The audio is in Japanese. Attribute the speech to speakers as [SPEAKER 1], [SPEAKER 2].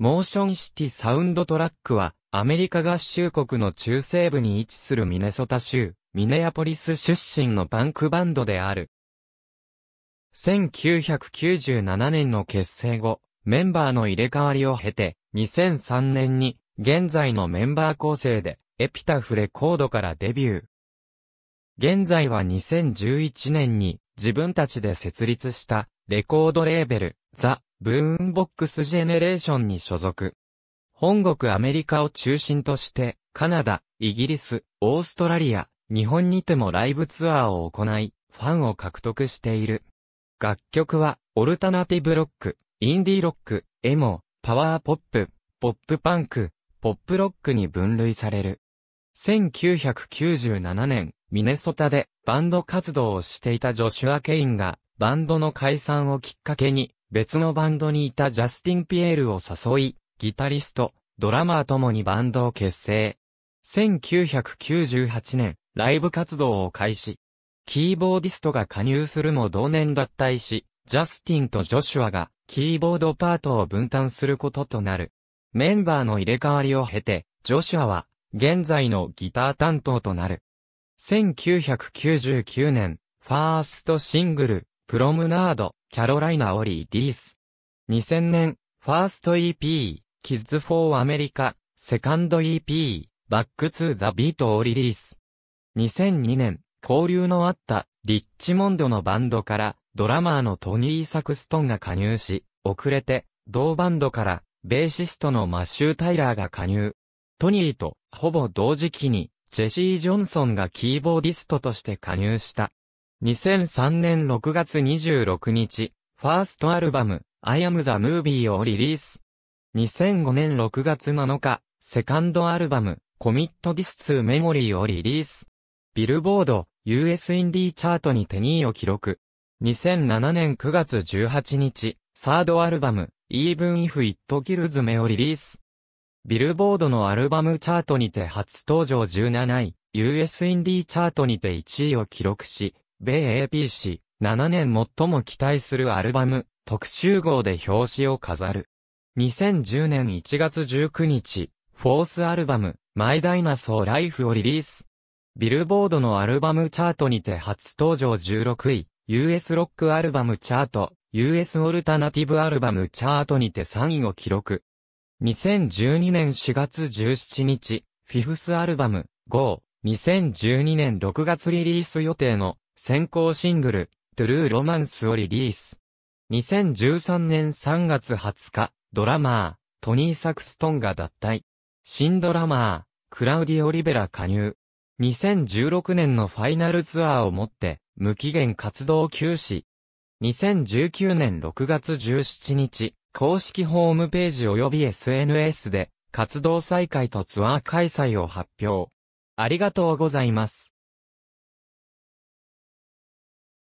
[SPEAKER 1] モーションシティサウンドトラックは、アメリカ合衆国の中西部に位置するミネソタ州、ミネアポリス出身のパンクバンドである。1997年の結成後、メンバーの入れ替わりを経て、2003年に、現在のメンバー構成で、エピタフレコードからデビュー。現在は2011年に、自分たちで設立した、レコードレーベル、ザ・ブーンボックスジェネレーションに所属。本国アメリカを中心として、カナダ、イギリス、オーストラリア、日本にてもライブツアーを行い、ファンを獲得している。楽曲は、オルタナティブロック、インディーロック、エモ、パワーポップ、ポップパンク、ポップロックに分類される。1997年、ミネソタでバンド活動をしていたジョシュア・ケインが、バンドの解散をきっかけに、別のバンドにいたジャスティン・ピエールを誘い、ギタリスト、ドラマーともにバンドを結成。1998年、ライブ活動を開始。キーボーディストが加入するも同年脱退し、ジャスティンとジョシュアがキーボードパートを分担することとなる。メンバーの入れ替わりを経て、ジョシュアは現在のギター担当となる。1999年、ファーストシングル、プロムナードキャロライナ・オリー・ディース。2000年、ファースト EP、キッズ・フォー・アメリカ、セカンド EP、バック・ツー・ザ・ビートをリリース。2002年、交流のあった、リッチモンドのバンドから、ドラマーのトニー・サクストンが加入し、遅れて、同バンドから、ベーシストのマッシュー・タイラーが加入。トニーと、ほぼ同時期に、ジェシー・ジョンソンがキーボーディストとして加入した。2003年6月26日、ファーストアルバム、I am the movie をリリース。2005年6月7日、セカンドアルバム、Commit This to Memory をリリース。ビルボード、US インディーチャートにて2位を記録。2007年9月18日、サードアルバム、Even If It Kills Me をリリース。ビルボードのアルバムチャートにて初登場17位、US インディーチャートにて1位を記録し、米 AP 誌、7年最も期待するアルバム、特集号で表紙を飾る。2010年1月19日、フォースアルバム、マイダイナソーライフをリリース。ビルボードのアルバムチャートにて初登場16位、US ロックアルバムチャート、US オルタナティブアルバムチャートにて3位を記録。2012年4月17日、フィフスアルバム、GO、2012年6月リリース予定の先行シングル、トゥルーロマンスをリリース。2013年3月20日、ドラマー、トニー・サクストンが脱退。新ドラマー、クラウディ・オリベラ加入。2016年のファイナルツアーをもって、無期限活動休止。2019年6月17日、公式ホームページ及び SNS で、活動再開とツアー開催を発表。ありがとうございます。